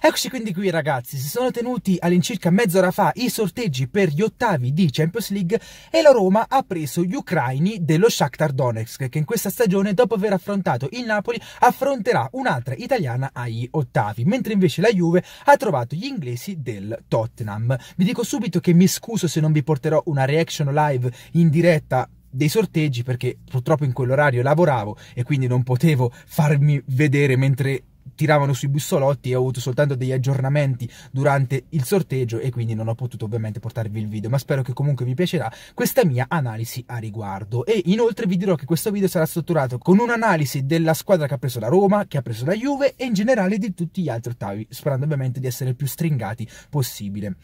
Eccoci quindi qui ragazzi, si sono tenuti all'incirca mezz'ora fa i sorteggi per gli ottavi di Champions League e la Roma ha preso gli ucraini dello Shakhtar Donetsk che in questa stagione dopo aver affrontato il Napoli affronterà un'altra italiana agli ottavi, mentre invece la Juve ha trovato gli inglesi del Tottenham. Vi dico subito che mi scuso se non vi porterò una reaction live in diretta dei sorteggi perché purtroppo in quell'orario lavoravo e quindi non potevo farmi vedere mentre tiravano sui bussolotti e ho avuto soltanto degli aggiornamenti durante il sorteggio e quindi non ho potuto ovviamente portarvi il video ma spero che comunque vi piacerà questa mia analisi a riguardo e inoltre vi dirò che questo video sarà strutturato con un'analisi della squadra che ha preso la Roma che ha preso la Juve e in generale di tutti gli altri ottavi sperando ovviamente di essere il più stringati possibile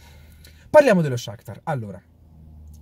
parliamo dello Shakhtar allora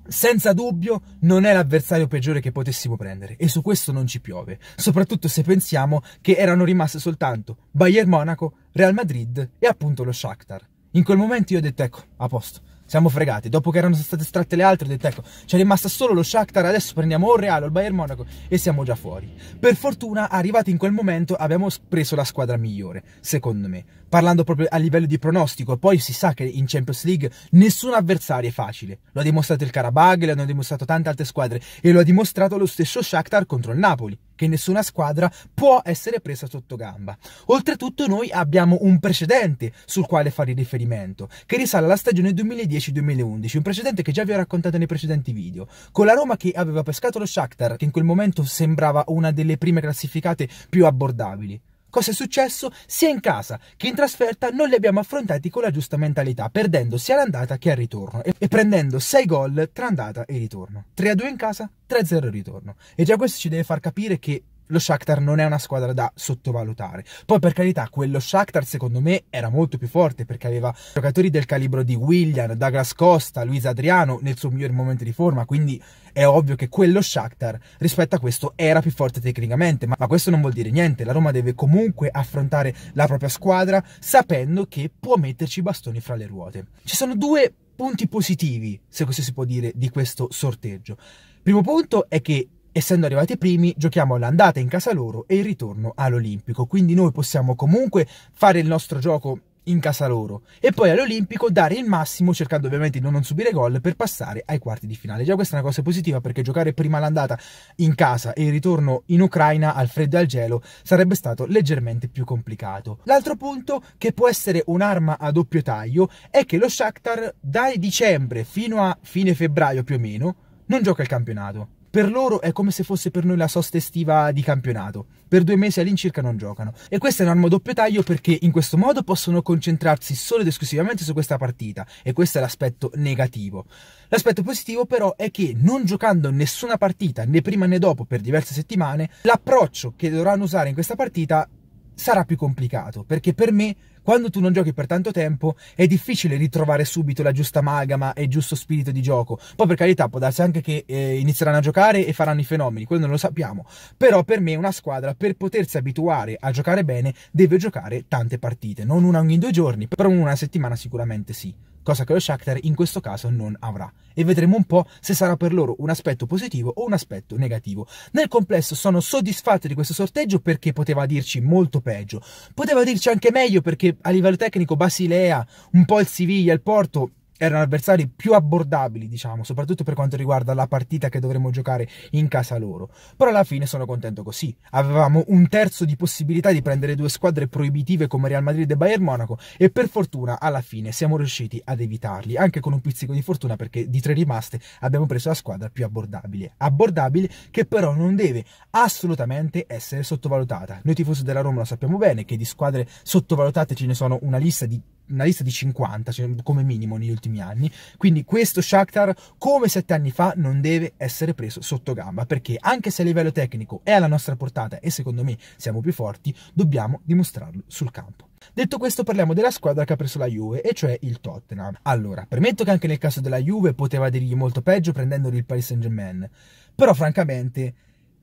senza dubbio non è l'avversario peggiore che potessimo prendere e su questo non ci piove, soprattutto se pensiamo che erano rimaste soltanto Bayern Monaco, Real Madrid e appunto lo Shakhtar. In quel momento io ho detto ecco, a posto, siamo fregati. Dopo che erano state estratte le altre, ho detto ecco, c'è rimasta solo lo Shakhtar, adesso prendiamo o il Real o il Bayern Monaco e siamo già fuori. Per fortuna, arrivati in quel momento, abbiamo preso la squadra migliore, secondo me. Parlando proprio a livello di pronostico, poi si sa che in Champions League nessun avversario è facile. Lo ha dimostrato il Karabag, lo hanno dimostrato tante altre squadre e lo ha dimostrato lo stesso Shakhtar contro il Napoli che nessuna squadra può essere presa sotto gamba. Oltretutto noi abbiamo un precedente sul quale fare riferimento, che risale alla stagione 2010 2010-2011, un precedente che già vi ho raccontato nei precedenti video, con la Roma che aveva pescato lo Shakhtar, che in quel momento sembrava una delle prime classificate più abbordabili. Cosa è successo? Sia in casa che in trasferta non li abbiamo affrontati con la giusta mentalità, perdendo sia l'andata che al ritorno e prendendo 6 gol tra andata e ritorno. 3-2 in casa, 3-0 in ritorno. E già questo ci deve far capire che lo Shakhtar non è una squadra da sottovalutare. Poi per carità, quello Shakhtar secondo me era molto più forte perché aveva giocatori del calibro di William, Douglas Costa, Luis Adriano nel suo miglior momento di forma, quindi è ovvio che quello Shakhtar rispetto a questo era più forte tecnicamente, ma, ma questo non vuol dire niente, la Roma deve comunque affrontare la propria squadra sapendo che può metterci i bastoni fra le ruote. Ci sono due punti positivi, se così si può dire, di questo sorteggio. Primo punto è che essendo arrivati primi, giochiamo l'andata in casa loro e il ritorno all'Olimpico. Quindi noi possiamo comunque fare il nostro gioco in casa loro e poi all'Olimpico dare il massimo cercando ovviamente di non subire gol per passare ai quarti di finale. Già questa è una cosa positiva perché giocare prima l'andata in casa e il ritorno in Ucraina al freddo e al gelo sarebbe stato leggermente più complicato. L'altro punto che può essere un'arma a doppio taglio è che lo Shakhtar da dicembre fino a fine febbraio più o meno non gioca il campionato per loro è come se fosse per noi la sosta estiva di campionato. Per due mesi all'incirca non giocano. E questa è un'arma a doppio taglio perché in questo modo possono concentrarsi solo ed esclusivamente su questa partita. E questo è l'aspetto negativo. L'aspetto positivo però è che non giocando nessuna partita né prima né dopo per diverse settimane, l'approccio che dovranno usare in questa partita sarà più complicato perché per me quando tu non giochi per tanto tempo è difficile ritrovare subito la giusta amalgama e il giusto spirito di gioco. Poi per carità può darsi anche che eh, inizieranno a giocare e faranno i fenomeni, quello non lo sappiamo. Però per me una squadra per potersi abituare a giocare bene deve giocare tante partite, non una ogni due giorni, però una settimana sicuramente sì cosa che lo Shakhtar in questo caso non avrà. E vedremo un po' se sarà per loro un aspetto positivo o un aspetto negativo. Nel complesso sono soddisfatto di questo sorteggio perché poteva dirci molto peggio. Poteva dirci anche meglio perché a livello tecnico Basilea, un po' il Siviglia, il Porto erano avversari più abbordabili, diciamo, soprattutto per quanto riguarda la partita che dovremmo giocare in casa loro. Però alla fine sono contento così. Avevamo un terzo di possibilità di prendere due squadre proibitive come Real Madrid e Bayern Monaco e per fortuna alla fine siamo riusciti ad evitarli, anche con un pizzico di fortuna perché di tre rimaste abbiamo preso la squadra più abbordabile. Abbordabile che però non deve assolutamente essere sottovalutata. Noi tifosi della Roma lo sappiamo bene che di squadre sottovalutate ce ne sono una lista di una lista di 50 cioè, come minimo negli ultimi anni. Quindi questo Shakhtar, come sette anni fa, non deve essere preso sotto gamba perché anche se a livello tecnico è alla nostra portata e secondo me siamo più forti, dobbiamo dimostrarlo sul campo. Detto questo parliamo della squadra che ha preso la Juve, e cioè il Tottenham. Allora, premetto che anche nel caso della Juve poteva dirgli molto peggio prendendogli il Paris Saint-Germain, però francamente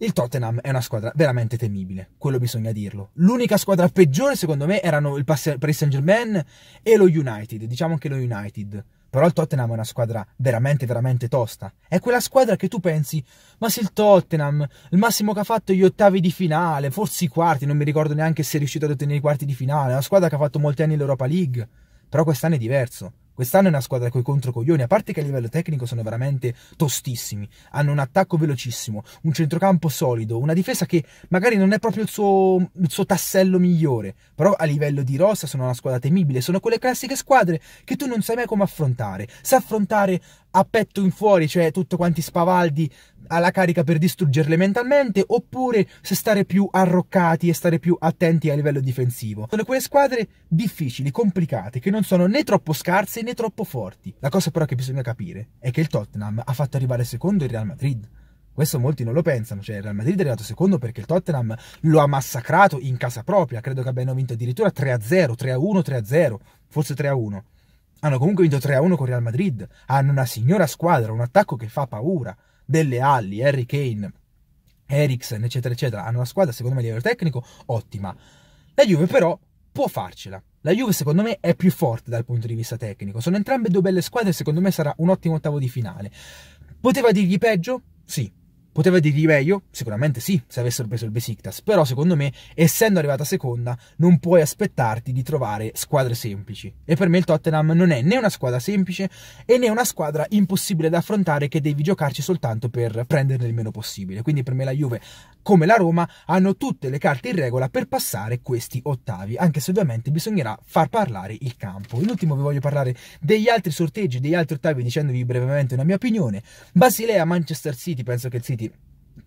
il Tottenham è una squadra veramente temibile, quello bisogna dirlo. L'unica squadra peggiore secondo me erano il Paris Saint-Germain e lo United, diciamo anche lo United. Però il Tottenham è una squadra veramente, veramente tosta. È quella squadra che tu pensi, ma se il Tottenham, il massimo che ha fatto gli ottavi di finale, forse i quarti, non mi ricordo neanche se è riuscito ad ottenere i quarti di finale, è una squadra che ha fatto molti anni l'Europa League. Però quest'anno è diverso. Quest'anno è una squadra coi controcoglioni, a parte che a livello tecnico sono veramente tostissimi. Hanno un attacco velocissimo, un centrocampo solido, una difesa che magari non è proprio il suo, il suo tassello migliore, però a livello di rossa sono una squadra temibile, sono quelle classiche squadre che tu non sai mai come affrontare. Sa affrontare a petto in fuori, cioè tutto quanti spavaldi alla carica per distruggerle mentalmente oppure se stare più arroccati e stare più attenti a livello difensivo. Sono quelle squadre difficili, complicate, che non sono né troppo scarse né troppo forti. La cosa però che bisogna capire è che il Tottenham ha fatto arrivare secondo il Real Madrid. Questo molti non lo pensano, cioè il Real Madrid è arrivato secondo perché il Tottenham lo ha massacrato in casa propria, credo che abbiano vinto addirittura 3-0, 3-1, 3-0, forse 3-1. Hanno comunque vinto 3-1 con il Real Madrid, hanno una signora squadra, un attacco che fa paura delle ali, Harry Kane, Eriksen, eccetera, eccetera, hanno una squadra, secondo me, di livello tecnico ottima. La Juve, però, può farcela. La Juve, secondo me, è più forte dal punto di vista tecnico. Sono entrambe due belle squadre secondo me sarà un ottimo ottavo di finale. Poteva dirgli peggio? Sì, Poteva dirgli meglio? Sicuramente sì, se avessero preso il Besiktas, però secondo me, essendo arrivata seconda, non puoi aspettarti di trovare squadre semplici. E per me il Tottenham non è né una squadra semplice e né una squadra impossibile da affrontare che devi giocarci soltanto per prenderne il meno possibile. Quindi per me la Juve, come la Roma, hanno tutte le carte in regola per passare questi ottavi, anche se ovviamente bisognerà far parlare il campo. In ultimo vi voglio parlare degli altri sorteggi, degli altri ottavi, dicendovi brevemente una mia opinione. Basilea, Manchester City, penso che il City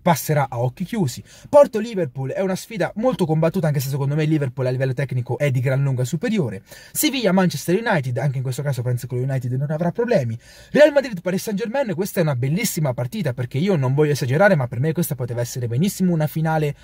passerà a occhi chiusi. Porto Liverpool è una sfida molto combattuta, anche se secondo me Liverpool a livello tecnico è di gran lunga superiore. Siviglia Manchester United, anche in questo caso penso che lo United non avrà problemi. Real Madrid Paris Saint Germain, questa è una bellissima partita perché io non voglio esagerare, ma per me questa poteva essere benissimo una finale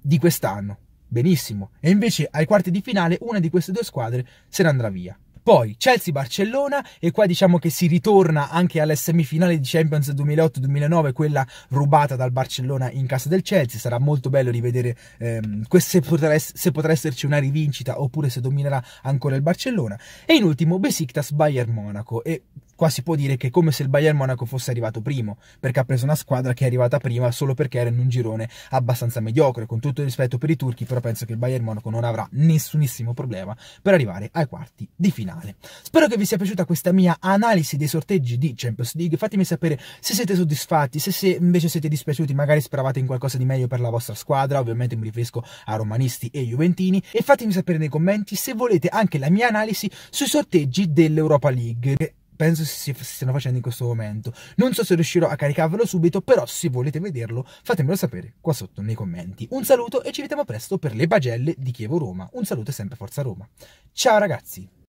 di quest'anno. Benissimo. E invece ai quarti di finale una di queste due squadre se ne andrà via. Poi Chelsea-Barcellona e qua diciamo che si ritorna anche alla semifinale di Champions 2008-2009, quella rubata dal Barcellona in casa del Chelsea. Sarà molto bello rivedere ehm, se, potrà, se, potrà, esserci una rivincita oppure se dominerà ancora il Barcellona. E in ultimo Besiktas-Bayern Monaco e Qua si può dire che è come se il Bayern Monaco fosse arrivato primo, perché ha preso una squadra che è arrivata prima solo perché era in un girone abbastanza mediocre. Con tutto il rispetto per i turchi, però penso che il Bayern Monaco non avrà nessunissimo problema per arrivare ai quarti di finale. Spero che vi sia piaciuta questa mia analisi dei sorteggi di Champions League. Fatemi sapere se siete soddisfatti, se, se invece siete dispiaciuti, magari speravate in qualcosa di meglio per la vostra squadra. Ovviamente mi riferisco a romanisti e juventini. E fatemi sapere nei commenti se volete anche la mia analisi sui sorteggi dell'Europa League penso si stiano facendo in questo momento. Non so se riuscirò a caricarvelo subito, però se volete vederlo fatemelo sapere qua sotto nei commenti. Un saluto e ci vediamo presto per le bagelle di Chievo Roma. Un saluto e sempre Forza Roma. Ciao ragazzi!